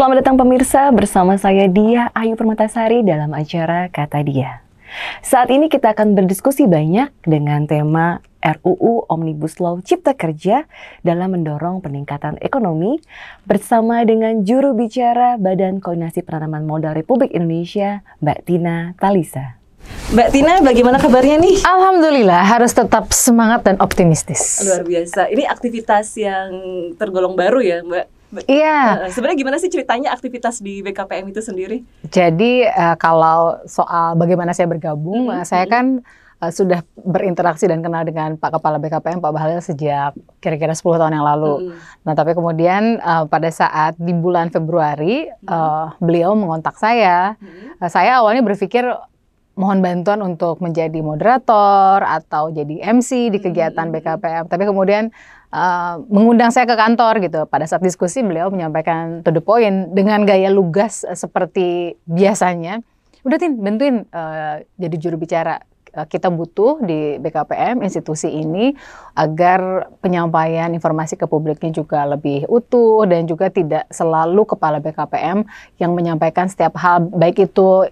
Selamat datang pemirsa, bersama saya Dia Ayu Permatasari dalam acara Kata Dia. Saat ini kita akan berdiskusi banyak dengan tema RUU Omnibus Law Cipta Kerja dalam mendorong peningkatan ekonomi bersama dengan juru bicara Badan Koordinasi Penanaman Modal Republik Indonesia, Mbak Tina Talisa. Mbak Tina, bagaimana kabarnya nih? Alhamdulillah, harus tetap semangat dan optimistis. Luar biasa. Ini aktivitas yang tergolong baru ya, Mbak? Iya. Yeah. Sebenarnya gimana sih ceritanya aktivitas di BKPM itu sendiri? Jadi uh, kalau soal bagaimana saya bergabung, mm -hmm. saya mm-hmm. kan uh, sudah berinteraksi dan kenal dengan Pak Kepala BKPM Pak Bahlil sejak kira-kira 10 tahun yang lalu. Mm -hmm. Nah, tapi kemudian uh, pada saat di bulan Februari mm -hmm. uh, beliau mengontak saya. Mm -hmm. uh, saya awalnya berpikir mohon bantuan untuk menjadi moderator atau jadi MC di mm-hmm, kegiatan BKPM. Mm-hmm. Tapi kemudian uh, mengundang saya ke kantor gitu. Pada saat diskusi beliau menyampaikan to the point dengan gaya lugas uh, seperti biasanya. Udah Tin, bantuin uh, jadi juru bicara. Eh, kita butuh di BKPM institusi ini agar penyampaian informasi ke publiknya juga lebih utuh dan juga tidak selalu kepala BKPM yang menyampaikan setiap hal baik itu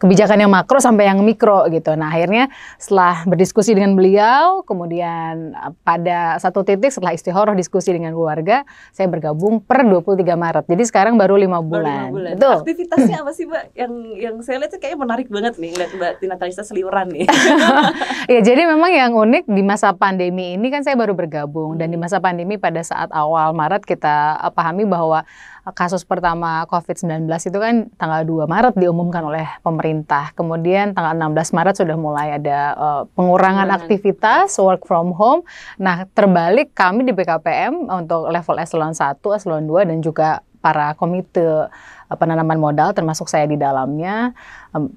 kebijakan yang makro sampai yang mikro gitu. Nah akhirnya setelah berdiskusi dengan beliau, kemudian eh, pada satu titik setelah istihoroh diskusi dengan keluarga, saya bergabung per 23 Maret. Jadi sekarang baru lima bulan. Baru 5 bulan. Nah, aktivitasnya apa sih Mbak? Yang yang saya lihat kayaknya menarik banget nih, lihat Mbak Tina Talisa seliuran nih. ya jadi memang yang unik di masa pandemi ini kan saya baru bergabung. Dan di hmm. masa pandemi pada saat awal Maret kita eh, pahami bahwa Eh, kasus pertama COVID-19 itu kan tanggal 2 Maret diumumkan oleh pemerintah. Kemudian tanggal 16 Maret sudah mulai ada uh, pengurangan hmm. aktivitas, work from home. Nah, terbalik kami di BKPM untuk level eselon 1, eselon 2 dan juga para komite eh, penanaman modal termasuk saya di dalamnya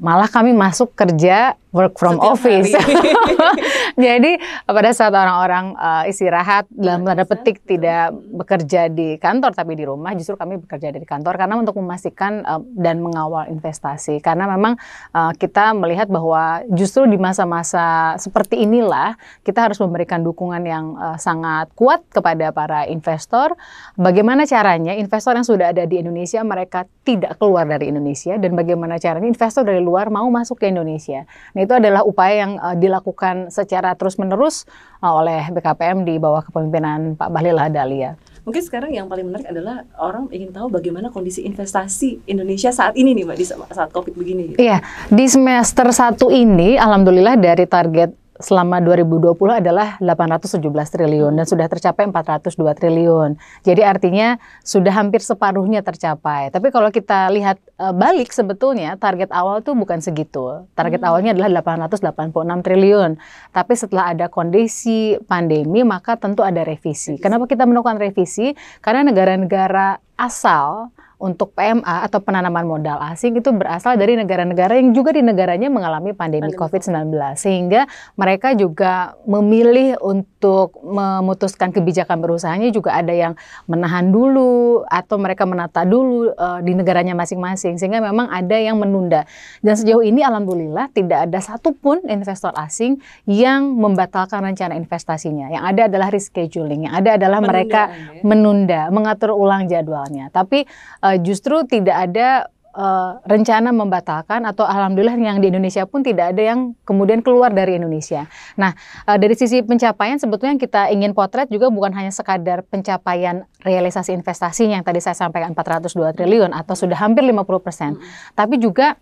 malah kami masuk kerja work from Setiap office. Jadi pada saat orang-orang uh, istirahat iya, dalam tanda petik tidak bekerja di kantor tapi di rumah, justru kami bekerja dari kantor karena untuk memastikan uh, dan mengawal investasi. Karena memang uh, kita melihat bahwa justru di masa-masa seperti inilah kita harus memberikan dukungan yang uh, sangat kuat kepada para investor. Bagaimana caranya investor yang sudah ada di Indonesia mereka tidak keluar dari Indonesia dan bagaimana caranya investor dari luar mau masuk ke Indonesia. Nah, itu adalah upaya yang uh, dilakukan secara terus-menerus uh, oleh BKPM di bawah kepemimpinan Pak Bahlil Hadalia. Mungkin sekarang yang paling menarik adalah orang ingin tahu bagaimana kondisi investasi Indonesia saat ini nih Mbak, di saat COVID begini. Gitu. Iya, di semester satu ini Alhamdulillah dari target selama 2020 adalah 817 triliun dan sudah tercapai 402 triliun. Jadi artinya sudah hampir separuhnya tercapai. Tapi kalau kita lihat e, balik sebetulnya target awal tuh bukan segitu. Target hmm. awalnya adalah 886 triliun. Tapi setelah ada kondisi pandemi maka tentu ada revisi. Kenapa kita melakukan revisi? Karena negara-negara asal untuk PMA atau penanaman modal asing itu berasal dari negara-negara yang juga di negaranya mengalami pandemi, COVID-19 sehingga mereka juga memilih untuk memutuskan kebijakan berusahanya juga ada yang menahan dulu atau mereka menata dulu uh, di negaranya masing-masing sehingga memang ada yang menunda dan sejauh ini alhamdulillah tidak ada satupun investor asing yang membatalkan rencana investasinya yang ada adalah rescheduling yang ada adalah menunda, mereka ya? menunda mengatur ulang jadwalnya tapi uh, Eh, justru tidak ada uh, rencana membatalkan atau alhamdulillah yang di Indonesia pun tidak ada yang kemudian keluar dari Indonesia. Nah, uh, dari sisi pencapaian sebetulnya yang kita ingin potret juga bukan hanya sekadar pencapaian realisasi investasi yang tadi saya sampaikan 402 triliun atau sudah hampir 50%, hmm. tapi juga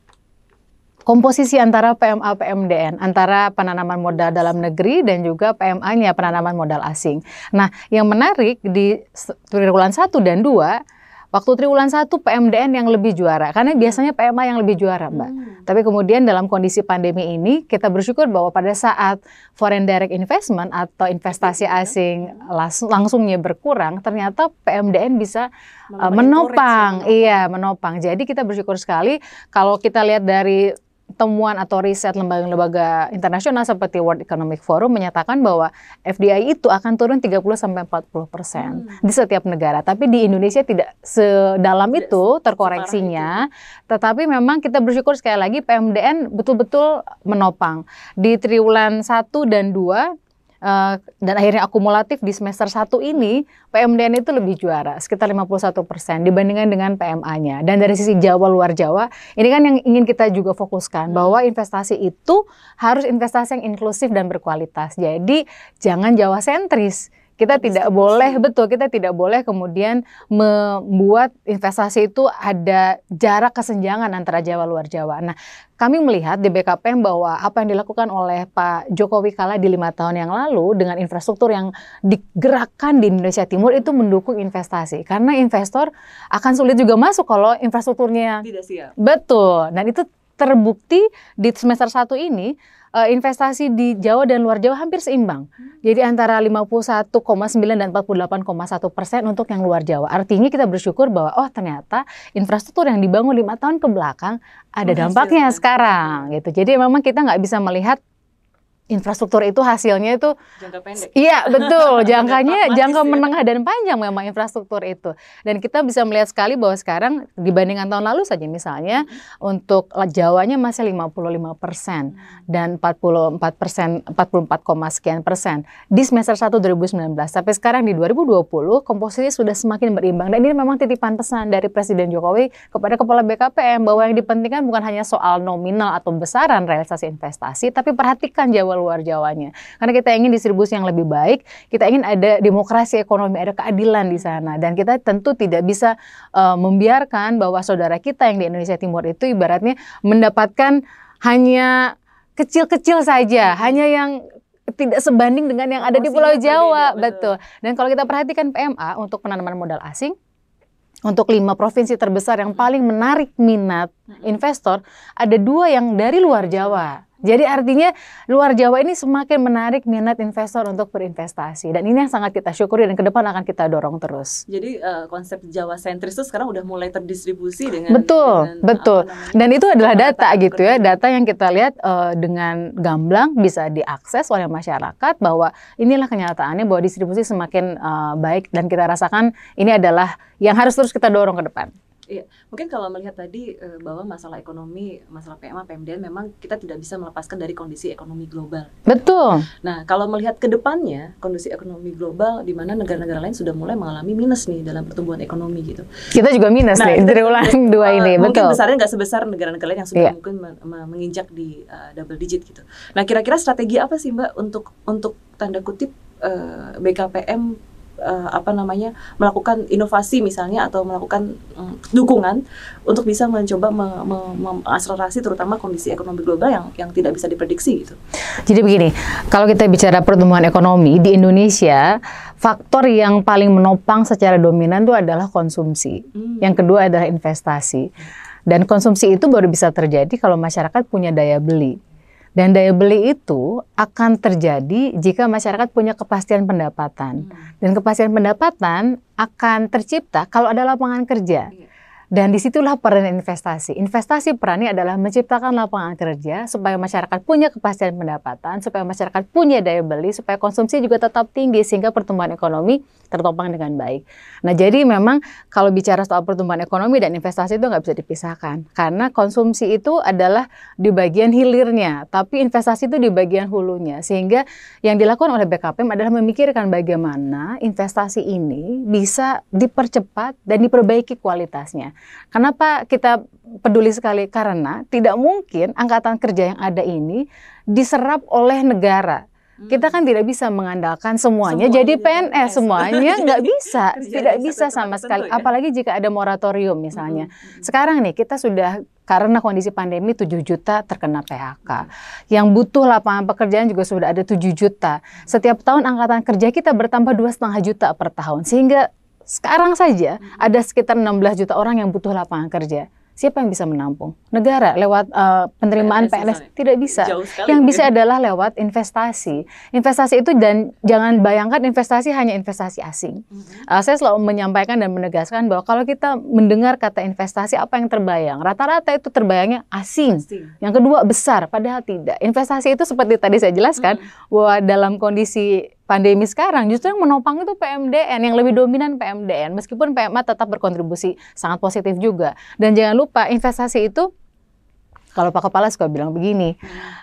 komposisi antara PMA PMDN antara penanaman modal dalam negeri dan juga PMA-nya penanaman modal asing. Nah, yang menarik di triwulan satu dan dua Waktu triwulan satu PMDN yang lebih juara, karena hmm. biasanya PMA yang lebih juara, Mbak. Hmm. Tapi kemudian dalam kondisi pandemi ini, kita bersyukur bahwa pada saat foreign direct investment atau investasi iya. asing langsungnya berkurang, ternyata PMDN bisa eh, menopang, iya menopang. Jadi kita bersyukur sekali kalau kita lihat dari temuan atau riset lembaga-lembaga internasional seperti World Economic Forum menyatakan bahwa FDI itu akan turun 30 sampai 40 persen hmm. di setiap negara. Tapi di Indonesia tidak sedalam tidak itu terkoreksinya. Itu. Tetapi memang kita bersyukur sekali lagi PMDN betul-betul menopang di triwulan satu dan dua. Uh, dan akhirnya akumulatif di semester 1 ini PMDN itu lebih juara sekitar 51% dibandingkan dengan PMA-nya. Dan dari sisi Jawa luar Jawa, ini kan yang ingin kita juga fokuskan hmm. bahwa investasi itu harus investasi yang inklusif dan berkualitas. Jadi jangan Jawa sentris kita Bisa tidak boleh betul, kita tidak boleh kemudian membuat investasi itu ada jarak kesenjangan antara Jawa luar Jawa. Nah, kami melihat di BKPM bahwa apa yang dilakukan oleh Pak Jokowi kala di lima tahun yang lalu dengan infrastruktur yang digerakkan di Indonesia Timur itu mendukung investasi karena investor akan sulit juga masuk kalau infrastrukturnya tidak siap. Betul. Dan itu terbukti di semester satu ini uh, investasi di Jawa dan luar Jawa hampir seimbang. Hmm. Jadi antara 51,9 dan 48,1 persen untuk yang luar Jawa. Artinya kita bersyukur bahwa oh ternyata infrastruktur yang dibangun lima tahun ke belakang ada dampaknya sekarang gitu. Jadi memang kita nggak bisa melihat infrastruktur itu hasilnya itu jangka pendek. Iya, betul. Jangkanya jangka menengah dan panjang memang infrastruktur itu. Dan kita bisa melihat sekali bahwa sekarang dibandingkan tahun lalu saja misalnya hmm. untuk Jawanya masih 55 persen hmm. dan 44 persen, 44, sekian persen di semester 1 2019. Tapi sekarang di 2020 komposisi sudah semakin berimbang. Dan ini memang titipan pesan dari Presiden Jokowi kepada Kepala BKPM bahwa yang dipentingkan bukan hanya soal nominal atau besaran realisasi investasi, tapi perhatikan Jawa luar Jawanya. Karena kita ingin distribusi yang lebih baik, kita ingin ada demokrasi ekonomi, ada keadilan di sana. Dan kita tentu tidak bisa uh, membiarkan bahwa saudara kita yang di Indonesia Timur itu ibaratnya mendapatkan hanya kecil-kecil saja, mm-hmm. hanya yang tidak sebanding dengan yang ada di Pulau Jawa, betul. betul. Dan kalau kita perhatikan PMA untuk penanaman modal asing, untuk lima provinsi terbesar yang paling menarik minat mm-hmm. investor, ada dua yang dari luar Jawa. Jadi artinya luar Jawa ini semakin menarik minat investor untuk berinvestasi dan ini yang sangat kita syukuri dan ke depan akan kita dorong terus. Jadi uh, konsep Jawa sentris itu sekarang udah mulai terdistribusi dengan Betul, dengan, betul. Namanya, dan itu adalah data, data gitu ya, data yang kita lihat uh, dengan gamblang bisa diakses oleh masyarakat bahwa inilah kenyataannya bahwa distribusi semakin uh, baik dan kita rasakan ini adalah yang harus terus kita dorong ke depan. Iya, mungkin kalau melihat tadi eh, bahwa masalah ekonomi, masalah PMA, PMDN memang kita tidak bisa melepaskan dari kondisi ekonomi global. Betul. Nah, kalau melihat ke depannya kondisi ekonomi global di mana negara-negara lain sudah mulai mengalami minus nih dalam pertumbuhan ekonomi gitu. Kita juga minus nah, nih, ulang dua ini, eh, Mungkin betul. Mungkin besarnya nggak sebesar negara-negara lain yang sudah yeah. mungkin menginjak di uh, double digit gitu. Nah, kira-kira strategi apa sih Mbak untuk untuk tanda kutip BKPM uh, apa namanya melakukan inovasi misalnya atau melakukan um, dukungan untuk bisa mencoba me me terutama kondisi ekonomi global yang yang tidak bisa diprediksi gitu. Jadi begini, kalau kita bicara pertumbuhan ekonomi di Indonesia, faktor yang paling menopang secara dominan itu adalah konsumsi. Hmm. Yang kedua adalah investasi. Dan konsumsi itu baru bisa terjadi kalau masyarakat punya daya beli. Dan daya beli itu akan terjadi jika masyarakat punya kepastian pendapatan. Hmm. Dan kepastian pendapatan akan tercipta kalau ada lapangan kerja. Iya. Dan disitulah peran investasi. Investasi perannya adalah menciptakan lapangan kerja supaya masyarakat punya kepastian pendapatan, supaya masyarakat punya daya beli, supaya konsumsi juga tetap tinggi sehingga pertumbuhan ekonomi tertopang dengan baik. Nah, jadi memang kalau bicara soal pertumbuhan ekonomi dan investasi itu nggak bisa dipisahkan. Karena konsumsi itu adalah di bagian hilirnya, tapi investasi itu di bagian hulunya. Sehingga yang dilakukan oleh BKPM adalah memikirkan bagaimana investasi ini bisa dipercepat dan diperbaiki kualitasnya. Kenapa kita peduli sekali? Karena tidak mungkin angkatan kerja yang ada ini diserap oleh negara kita kan tidak bisa mengandalkan semuanya, iya. iya. semuanya jadi PNS, semuanya nggak bisa, tidak bisa sama sekali. Ya? Apalagi jika ada moratorium misalnya. Hmm. Sekarang nih kita sudah karena kondisi pandemi 7 juta terkena PHK. Mm-hmm. Yang butuh lapangan pekerjaan juga sudah ada 7 juta. Setiap tahun angkatan kerja kita bertambah dua setengah juta per tahun. Sehingga sekarang saja mm-hmm. ada sekitar 16 juta orang yang butuh lapangan kerja. Siapa yang bisa menampung? Negara lewat uh, penerimaan PNS, PNS tidak bisa. Yang bisa adalah lewat investasi. Investasi itu dan jangan bayangkan investasi hanya investasi asing. Mm-hmm. Uh, saya selalu menyampaikan dan menegaskan bahwa kalau kita mendengar kata investasi apa yang terbayang? Rata-rata itu terbayangnya asing. asing. Yang kedua besar, padahal tidak. Investasi itu seperti tadi saya jelaskan mm-hmm. bahwa dalam kondisi pandemi sekarang justru yang menopang itu PMDN yang lebih dominan PMDN meskipun PMA tetap berkontribusi sangat positif juga dan jangan lupa investasi itu kalau Pak Kepala suka bilang begini,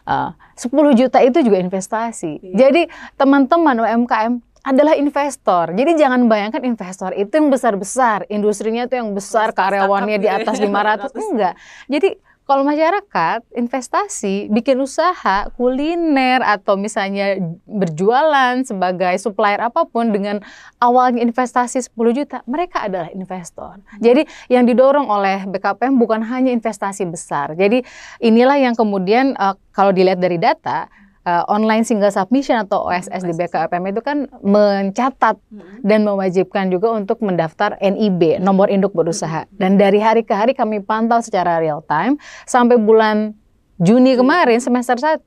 eh, uh, 10 juta itu juga investasi. Iya. Jadi teman-teman UMKM adalah investor. Jadi jangan bayangkan investor itu yang besar-besar, industrinya itu yang besar, karyawannya di ya. atas 500 enggak. Jadi kalau masyarakat investasi, bikin usaha, kuliner atau misalnya berjualan sebagai supplier apapun dengan awalnya investasi 10 juta, mereka adalah investor. Jadi yang didorong oleh BKPM bukan hanya investasi besar. Jadi inilah yang kemudian eh, kalau dilihat dari data uh, online single submission atau OSS di BKPM itu kan mencatat hmm. dan mewajibkan juga untuk mendaftar NIB nomor induk berusaha dan dari hari ke hari kami pantau secara real time sampai bulan Juni iya. kemarin semester 1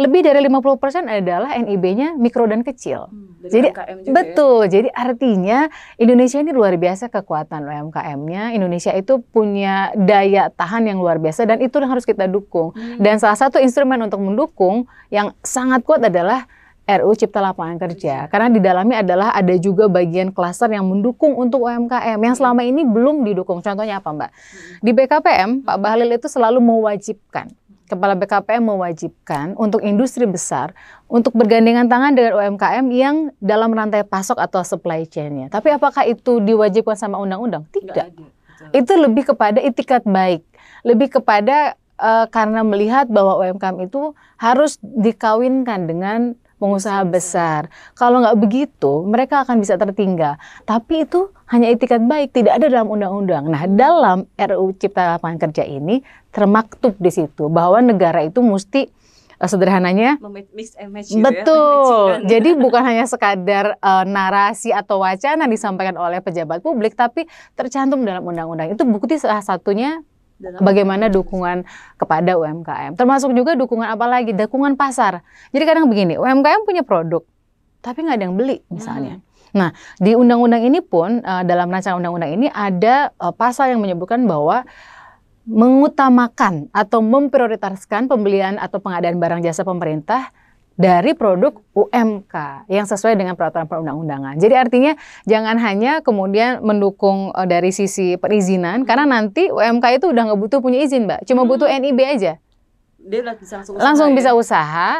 lebih dari 50% adalah NIB-nya mikro dan kecil. Hmm, jadi ya? betul. Ya? Jadi artinya Indonesia ini luar biasa kekuatan UMKM-nya. Indonesia itu punya daya tahan yang luar biasa dan itu yang harus kita dukung. Hmm. Dan salah satu instrumen untuk mendukung yang sangat kuat adalah RU Cipta Lapangan Kerja. Iya. Karena di dalamnya adalah ada juga bagian klaster yang mendukung untuk UMKM yang iya. selama ini belum didukung. Contohnya apa, Mbak? Hmm. Di BKPM, Pak hmm. Bahlil itu selalu mewajibkan Kepala BKPM mewajibkan untuk industri besar untuk bergandengan tangan dengan UMKM yang dalam rantai pasok atau supply chain-nya. Tapi apakah itu diwajibkan sama undang-undang? Tidak. Itu lebih kepada itikat baik, lebih kepada uh, karena melihat bahwa UMKM itu harus dikawinkan dengan pengusaha besar. Kalau nggak begitu, mereka akan bisa tertinggal. Tapi itu hanya itikat baik, tidak ada dalam undang-undang. Nah, dalam RU Cipta Lapangan Kerja ini termaktub di situ bahwa negara itu mesti eh, sederhananya mix gitu and ya, betul ya, jadi bukan hanya sekadar uh, narasi atau wacana disampaikan oleh pejabat publik tapi tercantum dalam undang-undang itu bukti salah satunya bagaimana dukungan kepada UMKM. Termasuk juga dukungan apa lagi? Dukungan pasar. Jadi kadang begini, UMKM punya produk, tapi nggak ada yang beli misalnya. Hmm. Nah, di undang-undang ini pun uh, dalam rancangan undang-undang ini ada uh, pasal yang menyebutkan bahwa mengutamakan atau memprioritaskan pembelian atau pengadaan barang jasa pemerintah dari produk UMK yang sesuai dengan peraturan perundang-undangan. Jadi artinya jangan hanya kemudian mendukung eh, dari sisi perizinan karena nanti UMK itu udah nggak butuh punya izin, Mbak. Cuma butuh NIB aja dia bisa langsung usaha, langsung ya? bisa ya? usaha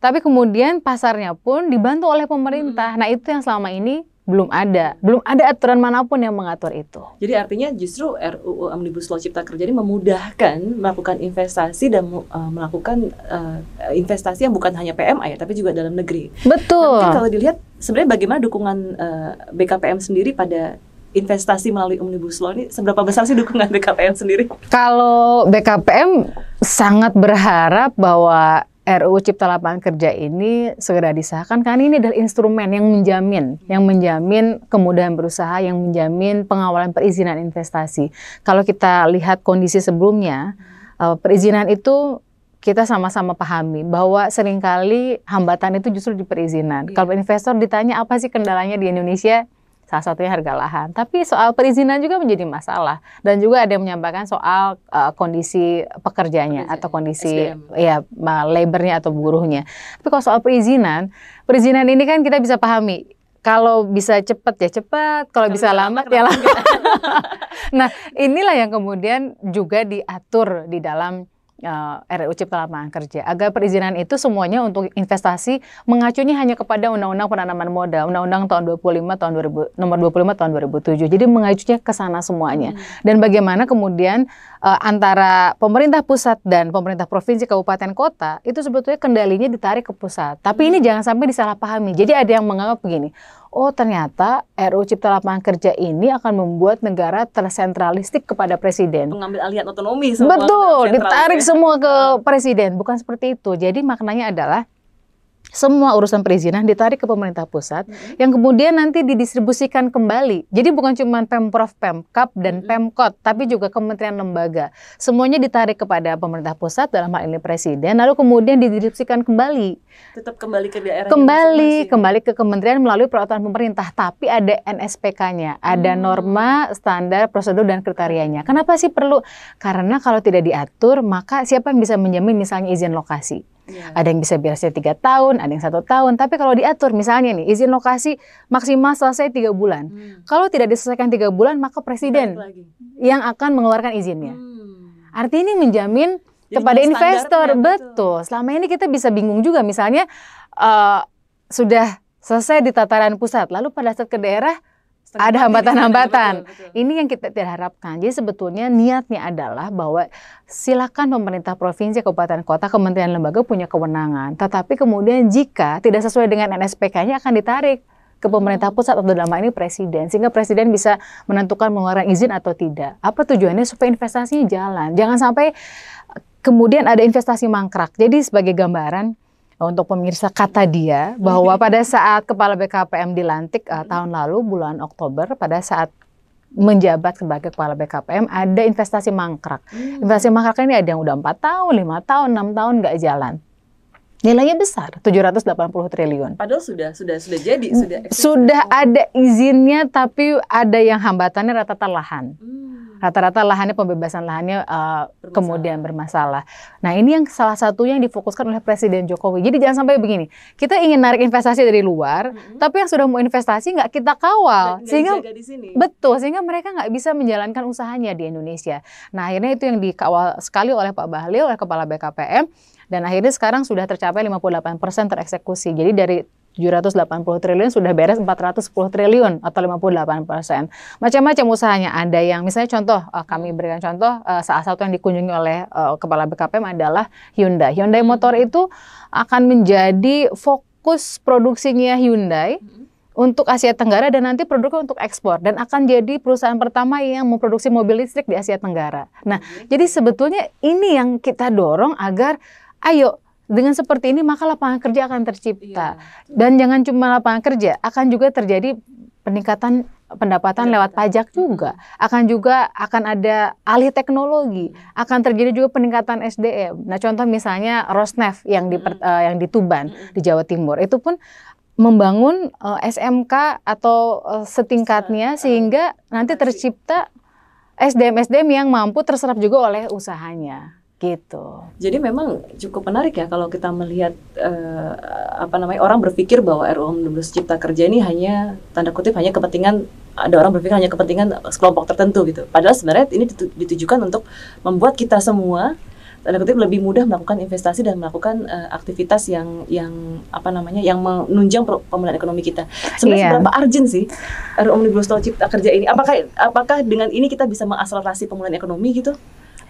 tapi kemudian pasarnya pun dibantu oleh pemerintah hmm. nah itu yang selama ini belum ada, belum ada aturan manapun yang mengatur itu. Jadi artinya justru RUU Omnibus Law Cipta Kerja ini memudahkan melakukan investasi dan uh, melakukan uh, investasi yang bukan hanya PMA ya, tapi juga dalam negeri. Betul. Nah, kalau dilihat sebenarnya bagaimana dukungan uh, eh, BKPM sendiri pada investasi melalui Omnibus Law ini seberapa besar sih dukungan BKPM sendiri? Kalau BKPM sangat berharap bahwa RUU Cipta Lapangan Kerja ini segera disahkan karena ini adalah instrumen yang menjamin, yang menjamin kemudahan berusaha, yang menjamin pengawalan perizinan investasi. Kalau kita lihat kondisi sebelumnya, eh, perizinan itu kita sama-sama pahami bahwa seringkali hambatan itu justru di perizinan. Iya. Kalau investor ditanya apa sih kendalanya di Indonesia, salah satunya harga lahan. Tapi soal perizinan juga menjadi masalah dan juga ada yang menyampaikan soal uh, kondisi pekerjanya atau kondisi SDM. ya labornya atau buruhnya. Tapi kalau soal perizinan, perizinan ini kan kita bisa pahami kalau bisa cepat ya cepat, kalau bisa lambat ya lambat. nah, inilah yang kemudian juga diatur di dalam uh, eh, RUU Cipta Lapangan Kerja agar perizinan itu semuanya untuk investasi mengacunya hanya kepada Undang-Undang Penanaman Modal Undang-Undang tahun 25 tahun 2000 nomor 25 tahun 2007 jadi mengacunya ke sana semuanya hmm. dan bagaimana kemudian uh, antara pemerintah pusat dan pemerintah provinsi kabupaten kota itu sebetulnya kendalinya ditarik ke pusat tapi hmm. ini jangan sampai disalahpahami jadi ada yang menganggap begini oh ternyata RUU Cipta Lapangan Kerja ini akan membuat negara tersentralistik kepada presiden. Mengambil alihan otonomi semua. Betul, ditarik semua ke presiden. Bukan seperti itu. Jadi maknanya adalah semua urusan perizinan ditarik ke pemerintah pusat mm -hmm. yang kemudian nanti didistribusikan kembali. Jadi bukan cuma Pemprov Pemkap dan mm -hmm. Pemkot tapi juga kementerian lembaga. Semuanya ditarik kepada pemerintah pusat dalam hal ini presiden lalu kemudian didistribusikan kembali. Tetap kembali ke daerah. Kembali kembali ke kementerian melalui peraturan pemerintah tapi ada NSPK-nya, ada -hmm. norma, standar, prosedur dan kriterianya. Kenapa sih perlu? Karena kalau tidak diatur maka siapa yang bisa menjamin misalnya izin lokasi? Yeah. Ada yang bisa biasanya tiga tahun, ada yang satu tahun. Tapi kalau diatur, misalnya nih izin lokasi maksimal selesai tiga bulan. Hmm. Kalau tidak diselesaikan tiga bulan, maka presiden yang akan mengeluarkan izinnya. Hmm. Artinya ini menjamin Jadi kepada investor betul. betul. Selama ini kita bisa bingung juga, misalnya uh, sudah selesai di tataran pusat, lalu pada saat ke daerah ada hambatan-hambatan. Ini yang kita tidak harapkan. Jadi sebetulnya niatnya adalah bahwa silakan pemerintah provinsi, kabupaten, kota, kementerian, lembaga punya kewenangan. Tetapi kemudian jika tidak sesuai dengan NSPK-nya akan ditarik ke pemerintah pusat atau dalam ini presiden sehingga presiden bisa menentukan mengeluarkan izin atau tidak. Apa tujuannya supaya investasinya jalan. Jangan sampai kemudian ada investasi mangkrak. Jadi sebagai gambaran untuk pemirsa kata dia bahwa pada saat kepala BKPM dilantik uh, tahun lalu bulan Oktober pada saat menjabat sebagai kepala BKPM ada investasi mangkrak. Hmm. Investasi mangkrak ini ada yang udah empat tahun, lima tahun, enam tahun nggak jalan. Nilainya besar, 780 triliun. Padahal sudah sudah sudah jadi, sudah sudah gitu. ada izinnya tapi ada yang hambatannya rata-rata lahan. Hmm. Rata-rata lahannya pembebasan lahannya uh, bermasalah. kemudian bermasalah. Nah, ini yang salah satu yang difokuskan oleh Presiden Jokowi. Jadi jangan sampai begini. Kita ingin narik investasi dari luar, mm-hmm. tapi yang sudah mau investasi nggak kita kawal, Dan sehingga di sini. betul sehingga mereka nggak bisa menjalankan usahanya di Indonesia. Nah, akhirnya itu yang dikawal sekali oleh Pak Bahlil, oleh Kepala BKPM dan akhirnya sekarang sudah tercapai 58% tereksekusi. Jadi dari 780 triliun sudah beres 410 triliun atau 58 persen. Macam-macam usahanya ada yang misalnya contoh eh, kami berikan contoh eh, salah satu yang dikunjungi oleh eh, kepala BKPM adalah Hyundai. Hyundai motor hmm. itu akan menjadi fokus produksinya Hyundai hmm. untuk Asia Tenggara dan nanti produknya untuk ekspor dan akan jadi perusahaan pertama yang memproduksi mobil listrik di Asia Tenggara. Nah, jadi sebetulnya ini yang kita dorong agar ayo dengan seperti ini maka lapangan kerja akan tercipta. Iya. Dan jangan cuma lapangan kerja, akan juga terjadi peningkatan pendapatan lewat pajak juga. Akan juga akan ada alih teknologi, iya. akan terjadi juga peningkatan SDM. Nah, contoh misalnya Rosnef yang di uh, yang di Tuban di Jawa Timur. Itu pun membangun uh, eh, SMK atau uh, setingkatnya sehingga nanti tercipta SDM-SDM yang mampu terserap juga oleh usahanya gitu. Jadi memang cukup menarik ya kalau kita melihat uh, apa namanya orang berpikir bahwa RUU Omnibus Cipta Kerja ini hanya tanda kutip hanya kepentingan ada orang berpikir hanya kepentingan kelompok tertentu gitu. Padahal sebenarnya ini ditu ditujukan untuk membuat kita semua tanda kutip lebih mudah melakukan investasi dan melakukan uh, aktivitas yang yang apa namanya yang menunjang pemulihan ekonomi kita. Sebenarnya yeah. seberapa urgent sih RUU Omnibus Cipta Kerja ini? Apakah apakah dengan ini kita bisa mengakselerasi pemulihan ekonomi gitu?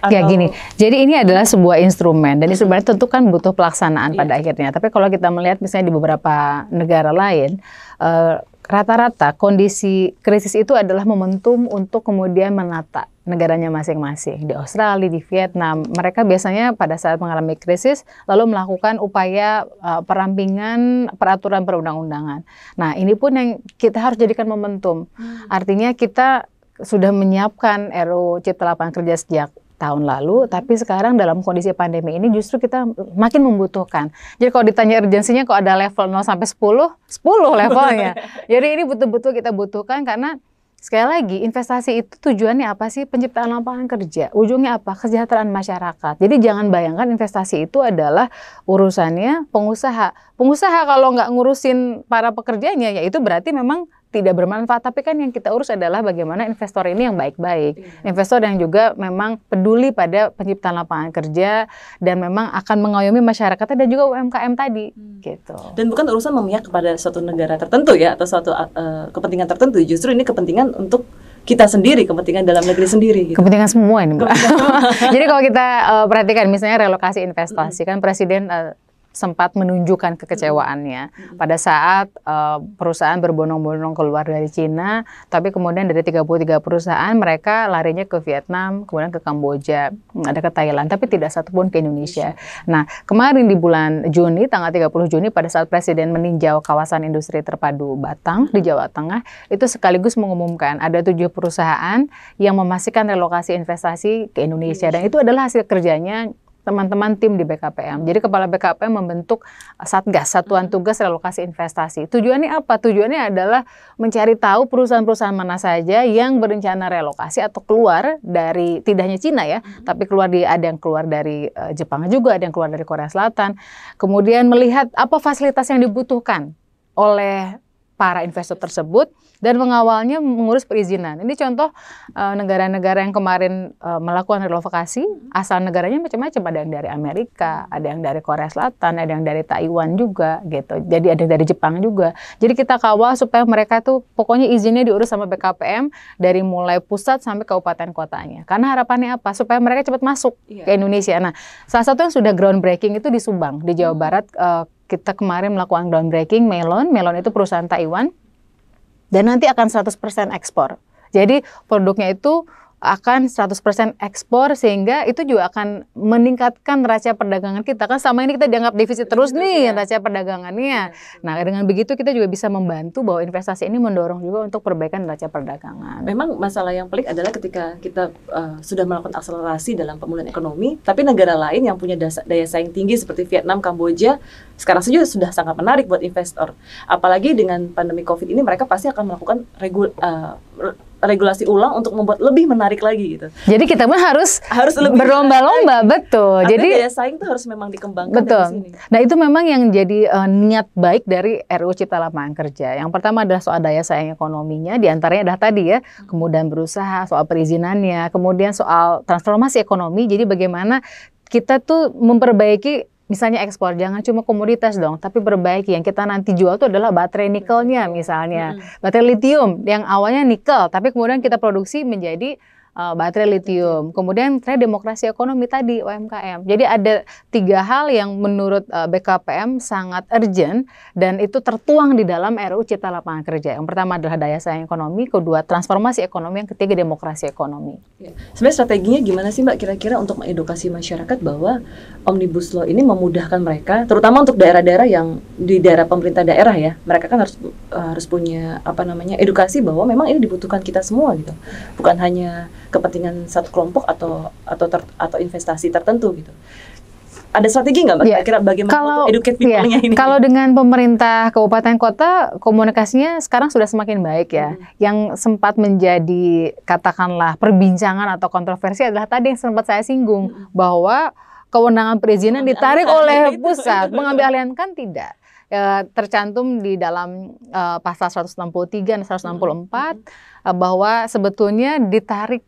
Atau... Ya gini, jadi ini adalah hmm. sebuah instrumen dan instrumen tentu kan butuh pelaksanaan yeah. pada iya. akhirnya. Tapi kalau kita melihat misalnya di beberapa negara lain, eh, rata-rata uh, kondisi krisis itu adalah momentum untuk kemudian menata negaranya masing-masing. Di Australia, di Vietnam, mereka biasanya pada saat mengalami krisis lalu melakukan upaya uh, perampingan peraturan perundang-undangan. Nah ini pun yang kita harus jadikan momentum. Hmm. Artinya kita sudah menyiapkan ru Cipta Lapangan Kerja sejak tahun lalu, tapi sekarang dalam kondisi pandemi ini justru kita makin membutuhkan. Jadi kalau ditanya urgensinya kok ada level 0 sampai 10, 10 levelnya. Jadi ini betul-betul kita butuhkan karena sekali lagi investasi itu tujuannya apa sih penciptaan lapangan kerja ujungnya apa kesejahteraan masyarakat jadi jangan bayangkan investasi itu adalah urusannya pengusaha pengusaha kalau nggak ngurusin para pekerjanya ya itu berarti memang tidak bermanfaat. Tapi kan yang kita urus adalah bagaimana investor ini yang baik-baik, Iya. investor yang juga memang peduli pada penciptaan lapangan kerja dan memang akan mengayomi masyarakatnya dan juga UMKM tadi, hmm. gitu. Dan bukan urusan memihak kepada suatu negara tertentu ya atau suatu uh, kepentingan tertentu. Justru ini kepentingan untuk kita sendiri, kepentingan dalam negeri sendiri. Gitu. Kepentingan semua ini, Mbak. Jadi kalau kita uh, perhatikan, misalnya relokasi investasi, -hmm. kan Presiden uh, sempat menunjukkan kekecewaannya mm-hmm. Mm-hmm. pada saat uh, perusahaan berbondong-bondong keluar dari Cina, tapi kemudian dari 33 perusahaan mereka larinya ke Vietnam, kemudian ke Kamboja, mm, ada ke Thailand, tapi tidak satupun ke Indonesia. Iya. Nah, kemarin di bulan Juni tanggal 30 Juni pada saat presiden meninjau kawasan industri terpadu Batang di mm-hmm. Jawa Tengah, itu sekaligus mengumumkan ada tujuh perusahaan yang memastikan relokasi investasi ke Indonesia dan iya. itu adalah hasil kerjanya teman-teman tim di BKPM. Jadi kepala BKPM membentuk uh, satgas satuan hmm. tugas relokasi investasi. Tujuannya apa? Tujuannya adalah mencari tahu perusahaan-perusahaan mana saja yang berencana relokasi atau keluar dari tidak hanya Cina ya, hmm. tapi keluar di ada yang keluar dari uh, Jepang juga, ada yang keluar dari Korea Selatan. Kemudian melihat apa fasilitas yang dibutuhkan oleh para investor tersebut dan mengawalnya mengurus perizinan. Ini contoh eh, negara-negara yang kemarin eh, melakukan relokasi asal negaranya macam-macam ada yang dari Amerika, ada yang dari Korea Selatan, ada yang dari Taiwan juga gitu. Jadi ada yang dari Jepang juga. Jadi kita kawal supaya mereka tuh pokoknya izinnya diurus sama BKPM dari mulai pusat sampai kabupaten kotanya. Karena harapannya apa? Supaya mereka cepat masuk iya. ke Indonesia. Nah, salah satu yang sudah groundbreaking itu di Subang, di Jawa Barat uh, kita kemarin melakukan groundbreaking Melon. Melon itu perusahaan Taiwan. Dan nanti akan 100% ekspor. Jadi produknya itu akan 100% ekspor sehingga itu juga akan meningkatkan neraca perdagangan kita kan sama ini kita dianggap defisit iya, terus nih ya. neraca perdagangannya. Iya, nah, dengan begitu kita juga bisa membantu bahwa investasi ini mendorong juga untuk perbaikan neraca perdagangan. Memang masalah yang pelik adalah ketika kita uh, sudah melakukan akselerasi dalam pemulihan ekonomi, tapi negara lain yang punya dasa, daya saing tinggi seperti Vietnam, Kamboja sekarang saja sudah sangat menarik buat investor. Apalagi dengan pandemi Covid ini mereka pasti akan melakukan regul, uh, eh, regulasi ulang untuk membuat lebih menarik lagi gitu. Jadi kita pun harus harus lebih berlomba-lomba betul. Artinya jadi daya saing itu harus memang dikembangkan betul. dari sini. Nah, itu memang yang jadi uh, niat baik dari RU Cipta Lapangan Kerja. Yang pertama adalah soal daya saing ekonominya di antaranya adalah tadi ya, kemudian berusaha, soal perizinannya, kemudian soal transformasi ekonomi. Jadi bagaimana kita tuh memperbaiki misalnya ekspor jangan cuma komoditas dong, tapi perbaiki yang kita nanti jual itu adalah baterai nikelnya misalnya, hmm. baterai lithium yang awalnya nikel, tapi kemudian kita produksi menjadi uh, baterai litium, Kemudian terakhir demokrasi ekonomi tadi UMKM. Jadi ada tiga hal yang menurut uh, eh, BKPM sangat urgent dan itu tertuang di dalam RUU Cipta Lapangan Kerja. Yang pertama adalah daya saing ekonomi, kedua transformasi ekonomi, yang ketiga demokrasi ekonomi. Ya. Sebenarnya strateginya gimana sih Mbak kira-kira untuk mengedukasi masyarakat bahwa Omnibus Law ini memudahkan mereka, terutama untuk daerah-daerah yang di daerah pemerintah daerah ya. Mereka kan harus eh, harus punya apa namanya edukasi bahwa memang ini dibutuhkan kita semua gitu. Bukan hanya kepentingan satu kelompok atau atau ter, atau investasi tertentu gitu ada strategi nggak mbak yeah. kira bagaimana kalau, untuk educate iya. people-nya yeah. ini? Kalau dengan pemerintah kabupaten kota komunikasinya sekarang sudah semakin baik ya. Hmm. Yang sempat menjadi katakanlah perbincangan atau kontroversi adalah tadi yang sempat saya singgung hmm. bahwa kewenangan perizinan mengambil ditarik oleh itu, pusat, itu. mengambil alihan kan tidak. E, tercantum di dalam e, pasal 163 dan 164 hmm. hmm. Eh, bahwa sebetulnya ditarik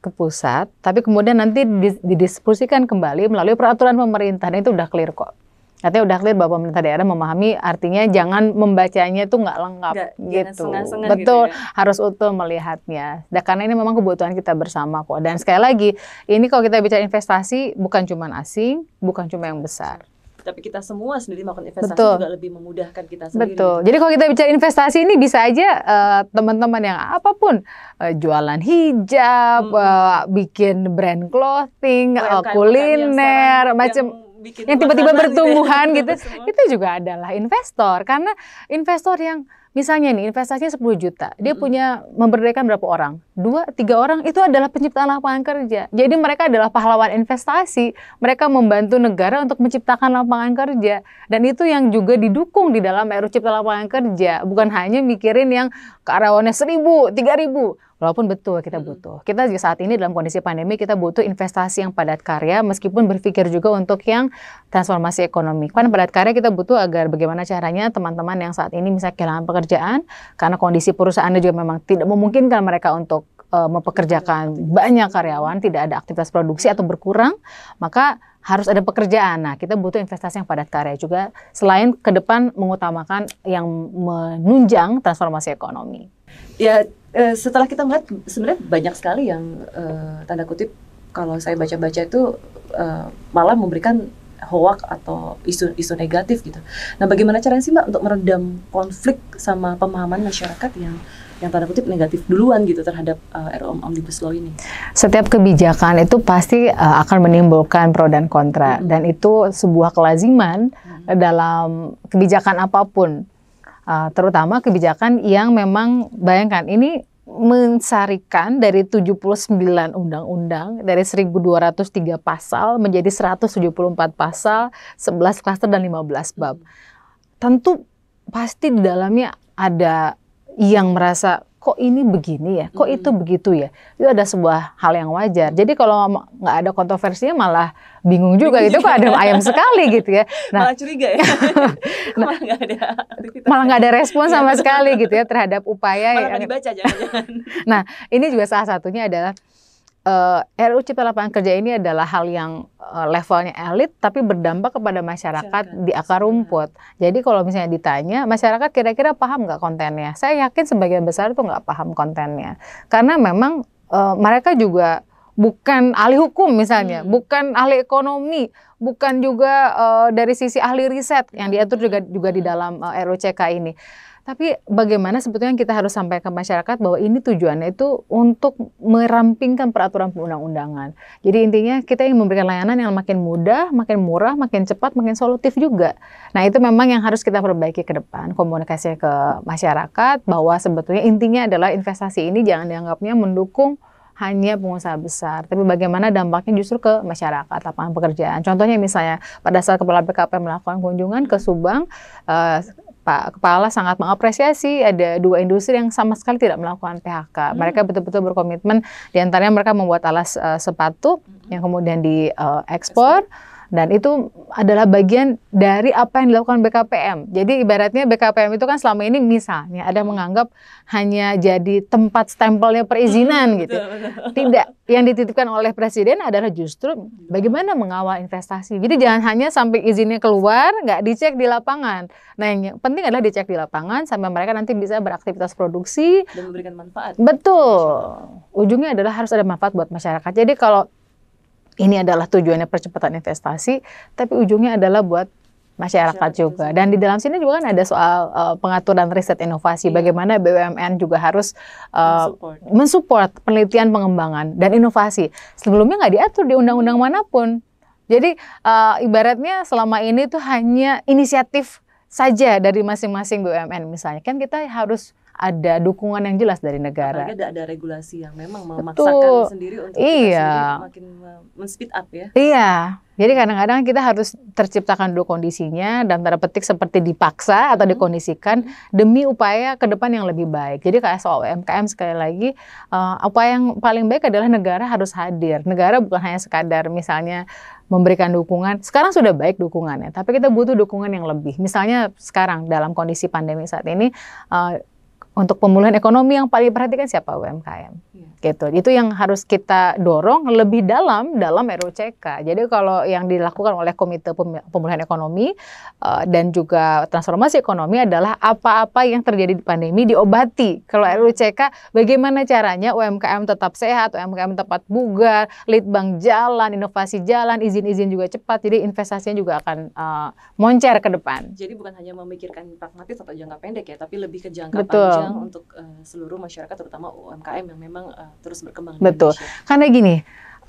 ke pusat, tapi kemudian nanti didiskusikan kembali melalui peraturan pemerintah. Dan itu udah clear kok. Artinya udah clear bahwa pemerintah daerah memahami artinya jangan membacanya itu nggak lengkap gak, gitu. gitu. Betul, gitu ya. harus utuh melihatnya. Dan karena ini memang kebutuhan kita bersama kok. Dan sekali lagi, ini kalau kita bicara investasi bukan cuma asing, bukan cuma yang besar tapi kita semua sendiri melakukan investasi Betul. juga lebih memudahkan kita sendiri. Betul. Jadi kalau kita bicara investasi ini bisa aja uh, teman-teman yang apapun uh, jualan hijab, hmm. uh, bikin brand clothing, oh, uh, kuliner, macam yang tiba-tiba gitu ya. bertumbuhan gitu, gitu itu juga adalah investor karena investor yang misalnya nih investasinya 10 juta dia mm -hmm. punya memberdayakan berapa orang dua, tiga orang itu adalah penciptaan lapangan kerja. Jadi mereka adalah pahlawan investasi. Mereka membantu negara untuk menciptakan lapangan kerja. Dan itu yang juga didukung di dalam RU Cipta Lapangan Kerja. Bukan hanya mikirin yang karyawannya seribu, tiga ribu. Walaupun betul kita hmm. butuh. Kita saat ini dalam kondisi pandemi kita butuh investasi yang padat karya meskipun berpikir juga untuk yang transformasi ekonomi. Kan padat karya kita butuh agar bagaimana caranya teman-teman yang saat ini misalnya kehilangan pekerjaan karena kondisi perusahaannya juga memang tidak memungkinkan mereka untuk uh, mempekerjakan banyak karyawan, tidak ada aktivitas produksi atau berkurang, maka harus ada pekerjaan. Nah, kita butuh investasi yang padat karya juga selain ke depan mengutamakan yang menunjang transformasi ekonomi. Ya, eh, setelah kita melihat sebenarnya banyak sekali yang uh, tanda kutip kalau saya baca-baca itu uh, malah memberikan hoak atau isu-isu negatif gitu. Nah, bagaimana caranya sih Mbak untuk meredam konflik sama pemahaman masyarakat yang yang tanda kutip negatif duluan gitu terhadap uh, eh, RUU Omnibus Law ini. Setiap kebijakan itu pasti uh, akan menimbulkan pro dan kontra mm -hmm. dan itu sebuah kelaziman mm -hmm. dalam kebijakan apapun. Uh, terutama kebijakan yang memang bayangkan ini mensarikan dari 79 undang-undang dari 1203 pasal menjadi 174 pasal, 11 klaster dan 15 bab. Tentu pasti di dalamnya ada yang merasa kok ini begini ya, kok itu hmm. begitu ya. Itu ada sebuah hal yang wajar. Jadi kalau nggak ada kontroversinya malah bingung juga gitu, kok ada ayam sekali gitu ya. Nah, malah curiga ya. malah nah, nggak ada Malah nggak ada respon sama iya. sekali gitu ya terhadap upaya. Malah yang, dibaca jangan-jangan. nah, ini juga salah satunya adalah uh, eh, RUU Cipta Lapangan Kerja ini adalah hal yang uh, levelnya elit tapi berdampak kepada masyarakat di akar iya. rumput. Jadi kalau misalnya ditanya masyarakat kira-kira paham nggak kontennya? Saya yakin sebagian besar itu nggak paham kontennya karena memang uh, mereka juga bukan ahli hukum misalnya, hmm. bukan ahli ekonomi, bukan juga uh, dari sisi ahli riset yang diatur juga juga di hmm. dalam uh, RUCK ini. Tapi bagaimana sebetulnya kita harus sampaikan ke masyarakat bahwa ini tujuannya itu untuk merampingkan peraturan perundang-undangan. Jadi intinya kita ingin memberikan layanan yang makin mudah, makin murah, makin cepat, makin solutif juga. Nah itu memang yang harus kita perbaiki ke depan, komunikasi ke masyarakat bahwa sebetulnya intinya adalah investasi ini jangan dianggapnya mendukung hanya pengusaha besar, tapi bagaimana dampaknya justru ke masyarakat, lapangan pekerjaan. Contohnya misalnya pada saat Kepala BKP melakukan kunjungan ke Subang, eh, Pak Kepala sangat mengapresiasi ada dua industri yang sama sekali tidak melakukan PHK. Hmm. Mereka betul-betul berkomitmen. Di antaranya mereka membuat alas uh, sepatu hmm. yang kemudian diekspor. Eh, uh, dan itu adalah bagian dari apa yang dilakukan BKPM. Jadi ibaratnya BKPM itu kan selama ini misalnya ada menganggap hanya jadi tempat stempelnya perizinan hmm, gitu. Tidak. Yang dititipkan oleh Presiden adalah justru bagaimana mengawal investasi. Jadi jangan hanya sampai izinnya keluar, nggak dicek di lapangan. Nah yang penting adalah dicek di lapangan sampai mereka nanti bisa beraktivitas produksi. Dan memberikan manfaat. Betul. Ujungnya adalah harus ada manfaat buat masyarakat. Jadi kalau ini adalah tujuannya percepatan investasi, tapi ujungnya adalah buat masyarakat juga. Dan di dalam sini juga kan ada soal uh, pengaturan riset inovasi, iya. bagaimana BUMN juga harus uh, mensupport. mensupport penelitian pengembangan dan inovasi. Sebelumnya nggak diatur di undang-undang manapun. Jadi uh, ibaratnya selama ini itu hanya inisiatif saja dari masing-masing BUMN misalnya kan kita harus ada dukungan yang jelas dari negara. Apalagi ada, ada regulasi yang memang memaksakan Betul. sendiri untuk iya. kita sendiri makin men-speed up ya. Iya. Jadi kadang-kadang kita harus terciptakan dulu kondisinya dan tanda petik seperti dipaksa atau hmm. dikondisikan demi upaya ke depan yang lebih baik. Jadi kayak soal UMKM sekali lagi uh, upaya yang paling baik adalah negara harus hadir. Negara bukan hanya sekadar misalnya memberikan dukungan. Sekarang sudah baik dukungannya, tapi kita butuh dukungan yang lebih. Misalnya sekarang dalam kondisi pandemi saat ini uh, untuk pemulihan ekonomi yang paling diperhatikan siapa UMKM. Ya gitu. Itu yang harus kita dorong lebih dalam dalam RUCK. Jadi kalau yang dilakukan oleh Komite Pemulihan Ekonomi uh, dan juga Transformasi Ekonomi adalah apa-apa yang terjadi di pandemi diobati. Kalau RUCK bagaimana caranya UMKM tetap sehat, UMKM tetap bugar, lead bank jalan, inovasi jalan, izin-izin juga cepat. Jadi investasinya juga akan uh, moncer ke depan. Jadi bukan hanya memikirkan pragmatis atau jangka pendek ya, tapi lebih ke jangka Betul. panjang untuk uh, seluruh masyarakat terutama UMKM yang memang uh, terus berkembang. Betul. Karena gini,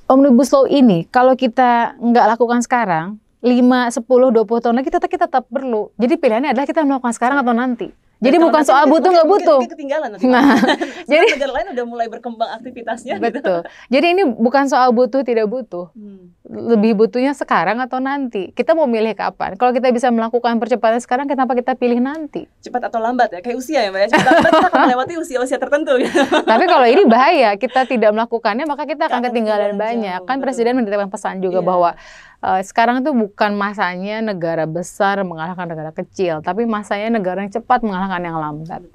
omnibus law ini kalau kita nggak lakukan sekarang, 5, 10, 20 tahun lagi tetap kita tetap perlu. Jadi pilihannya adalah kita melakukan sekarang atau nanti. Jadi nah, bukan soal butuh nggak butuh. Mungkin, ketinggalan nanti. Nah, jadi negara lain udah mulai berkembang aktivitasnya. Gitu. Betul. Gitu. Jadi ini bukan soal butuh tidak butuh. Hmm. Lebih butuhnya sekarang atau nanti. Kita mau milih kapan. Kalau kita bisa melakukan percepatan sekarang, kenapa kita pilih nanti? Cepat atau lambat ya, kayak usia ya mbak. Ya. Cepat lambat kita akan melewati usia-usia tertentu. Ya. Tapi kalau ini bahaya, kita tidak melakukannya maka kita akan, ketinggalan, ketinggalan banyak. kan betul. Presiden menitipkan pesan juga yeah. bahwa eh, sekarang itu bukan masanya negara besar mengalahkan negara kecil, tapi masanya negara yang cepat mengalahkan tantangan yang lambat eh,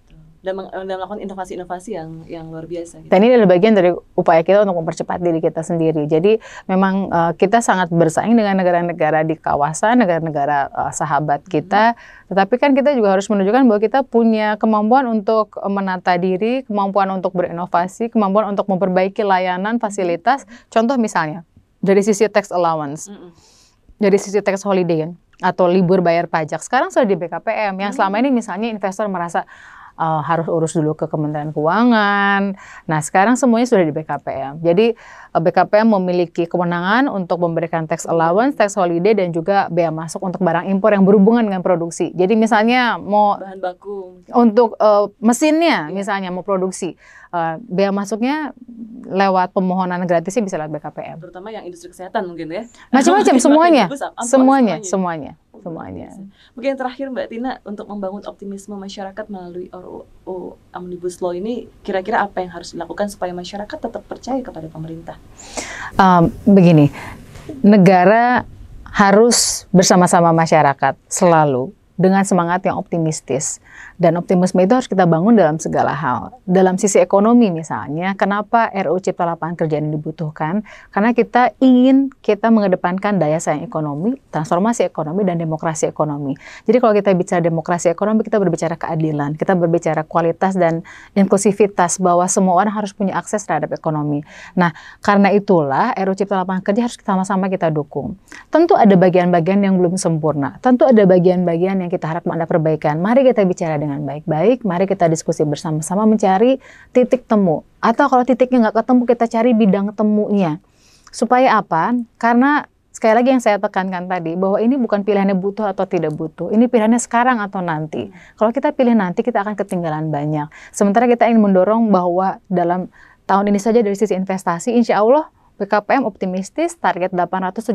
dan, melakukan inovasi-inovasi yang yang luar biasa. Gitu. Dan ini adalah bagian dari upaya kita untuk mempercepat diri kita sendiri. Jadi memang uh, kita sangat bersaing dengan negara-negara di kawasan, negara-negara uh, sahabat hmm. kita. Hmm. Tetapi kan kita juga harus menunjukkan bahwa kita punya kemampuan untuk menata diri, kemampuan untuk berinovasi, kemampuan untuk memperbaiki layanan, fasilitas. Hmm. Contoh misalnya dari sisi tax allowance. Hmm dari sisi tax holiday kan atau libur bayar pajak. Sekarang sudah di BKPM yang hmm. selama ini misalnya investor merasa uh, harus urus dulu ke Kementerian Keuangan. Nah, sekarang semuanya sudah di BKPM. Jadi BKPM memiliki kewenangan untuk memberikan tax allowance, tax holiday, dan juga bea masuk untuk barang impor yang berhubungan dengan produksi. Jadi misalnya mau bahan baku untuk uh, mesinnya, iya. misalnya mau produksi, uh, bea masuknya lewat pemohonan gratisnya bisa lewat BKPM. Terutama yang industri kesehatan mungkin ya. Macam-macam semuanya. semuanya, semuanya, oh, semuanya semuanya. Mungkin yang terakhir Mbak Tina untuk membangun optimisme masyarakat melalui RUU Omnibus Law ini kira-kira apa yang harus dilakukan supaya masyarakat tetap percaya kepada pemerintah? Um, begini, negara harus bersama-sama masyarakat selalu dengan semangat yang optimistis. Dan optimisme itu harus kita bangun dalam segala hal. Dalam sisi ekonomi misalnya, kenapa RU Cipta Lapangan Kerja ini dibutuhkan? Karena kita ingin kita mengedepankan daya saing ekonomi, transformasi ekonomi, dan demokrasi ekonomi. Jadi kalau kita bicara demokrasi ekonomi, kita berbicara keadilan, kita berbicara kualitas dan inklusivitas bahwa semua orang harus punya akses terhadap ekonomi. Nah, karena itulah RU Cipta Lapangan Kerja harus sama-sama kita dukung. Tentu ada bagian-bagian yang belum sempurna. Tentu ada bagian-bagian yang yang kita harap ada perbaikan, mari kita bicara dengan baik-baik, mari kita diskusi bersama-sama mencari titik temu. Atau kalau titiknya nggak ketemu, kita cari bidang temunya. Supaya apa? Karena sekali lagi yang saya tekankan tadi, bahwa ini bukan pilihannya butuh atau tidak butuh, ini pilihannya sekarang atau nanti. Hmm. Kalau kita pilih nanti, kita akan ketinggalan banyak. Sementara kita ingin mendorong bahwa dalam tahun ini saja dari sisi investasi, insya Allah BKPM optimistis target 817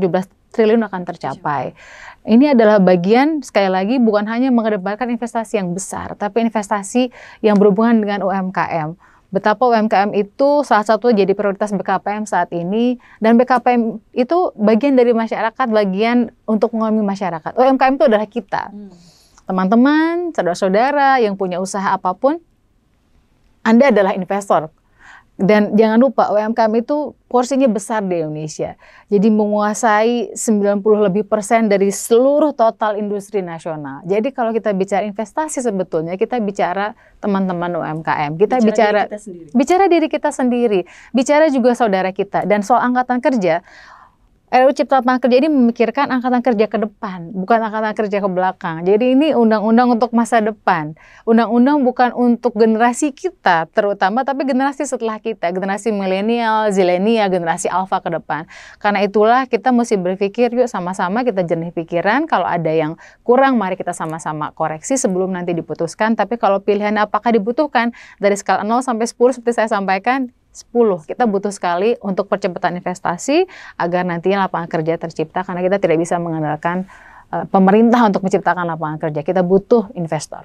triliun akan tercapai. Ini adalah bagian sekali lagi bukan hanya mengedepankan investasi yang besar, tapi investasi yang berhubungan dengan UMKM. Betapa UMKM itu salah satu jadi prioritas BKPM saat ini dan BKPM itu bagian dari masyarakat, bagian untuk mengalami masyarakat. UMKM itu adalah kita. Hmm. Teman-teman, saudara-saudara yang punya usaha apapun, Anda adalah investor dan jangan lupa UMKM itu porsinya besar di Indonesia. Jadi menguasai 90 lebih persen dari seluruh total industri nasional. Jadi kalau kita bicara investasi sebetulnya kita bicara teman-teman UMKM. Kita bicara bicara diri kita, bicara diri kita sendiri, bicara juga saudara kita. Dan soal angkatan kerja, RUU eh, Cipta Lapangan Kerja ini memikirkan angkatan kerja ke depan, bukan angkatan kerja ke belakang. Jadi ini undang-undang untuk masa depan. Undang-undang bukan untuk generasi kita terutama, tapi generasi setelah kita, generasi milenial, zilenia, generasi alfa ke depan. Karena itulah kita mesti berpikir, yuk sama-sama kita jernih pikiran. Kalau ada yang kurang, mari kita sama-sama koreksi sebelum nanti diputuskan. Tapi kalau pilihan apakah dibutuhkan dari skala 0 sampai 10 seperti saya sampaikan, 10. Kita butuh sekali untuk percepatan investasi agar nantinya lapangan kerja tercipta karena kita tidak bisa mengandalkan uh, pemerintah untuk menciptakan lapangan kerja. Kita butuh investor.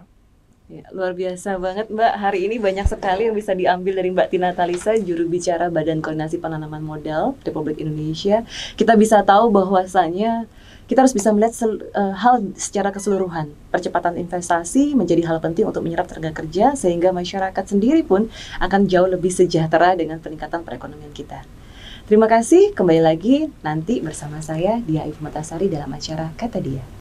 Ya, luar biasa banget Mbak. Hari ini banyak sekali yang bisa diambil dari Mbak Tina Talisa, juru bicara Badan Koordinasi Penanaman Modal Republik Indonesia. Kita bisa tahu bahwasannya kita harus bisa melihat sel, uh, hal secara keseluruhan. Percepatan investasi menjadi hal penting untuk menyerap tenaga kerja sehingga masyarakat sendiri pun akan jauh lebih sejahtera dengan peningkatan perekonomian kita. Terima kasih kembali lagi nanti bersama saya Dia Ibu Matasari dalam acara Kata Dia.